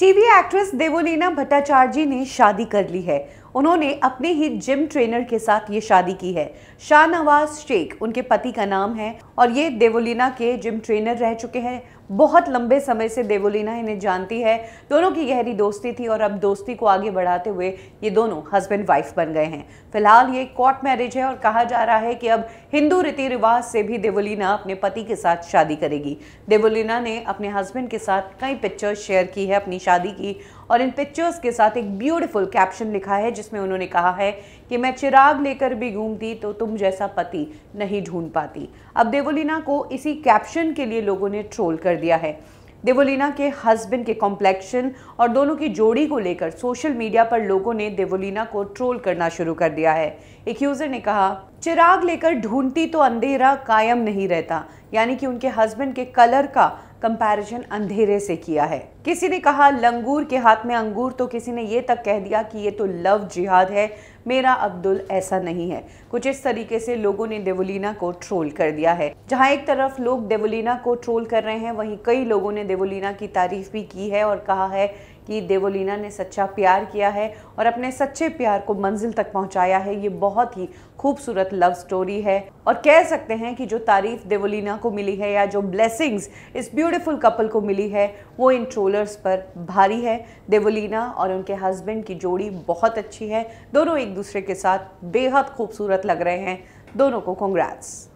TV actress Devoleena Bhattacharjee ji ने शादी कर ली है उन्होंने अपने ही जिम ट्रेनर के साथ ये शादी की है शाहनवाज शेख उनके पति का नाम है और ये देवोलिना के जिम ट्रेनर रह चुके हैं बहुत लंबे समय से देवोलिना इन्हें जानती है दोनों की गहरी दोस्ती थी और अब दोस्ती को आगे बढ़ाते हुए ये दोनों हस्बैंड वाइफ बन गए हैं फिलहाल ये कोर्ट मैरिज है और कहा जा रहा है कि अब हिंदू रीति रिवाज से भी देवोलिना अपने पति के साथ शादी करेगी देवोलिना ने अपने हस्बैंड के साथ कई पिक्चर्स शेयर की है अपनी शादी की और इन पिक्चर्स के साथ एक ब्यूटिफुल कैप्शन लिखा है जिस जिसमें उन्होंने कहा है कि मैं चिराग लेकर भी घूमती तो तुम जैसा पति नहीं ढूंढ पाती अब देवोलीना को इसी कैप्शन के लिए लोगों ने ट्रोल कर दिया है देवोलीना के हस्बैंड के कॉम्प्लेक्शन और दोनों की जोड़ी को लेकर सोशल मीडिया पर लोगों ने देवोलीना को ट्रोल करना शुरू कर दिया है एक यूजर ने कहा चिराग लेकर ढूंढती तो अंधेरा कायम नहीं रहता यानी कि उनके हस्बैंड के कलर का कंपैरिजन अंधेरे से किया है किसी ने कहा लंगूर के हाथ में अंगूर तो किसी ने ये तक कह दिया कि ये तो लव जिहाद है मेरा अब्दुल ऐसा नहीं है कुछ इस तरीके से लोगों ने देवोलिना को ट्रोल कर दिया है जहां एक तरफ लोग देवोलिना को ट्रोल कर रहे हैं वहीं कई लोगों ने देवोलिना की तारीफ भी की है और कहा है कि देवोलिना ने सच्चा प्यार किया है और अपने सच्चे प्यार को मंजिल तक पहुंचाया है ये बहुत ही खूबसूरत लव स्टोरी है और कह सकते हैं कि जो तारीफ देवोलिना को मिली है या जो ब्लेसिंग्स इस ब्यूटीफुल कपल को मिली है वो इन ट्रोलर्स पर भारी है देवोलिना और उनके हस्बैंड की जोड़ी बहुत अच्छी है दोनों एक दूसरे के साथ बेहद खूबसूरत लग रहे हैं दोनों को कॉन्ग्रैट्स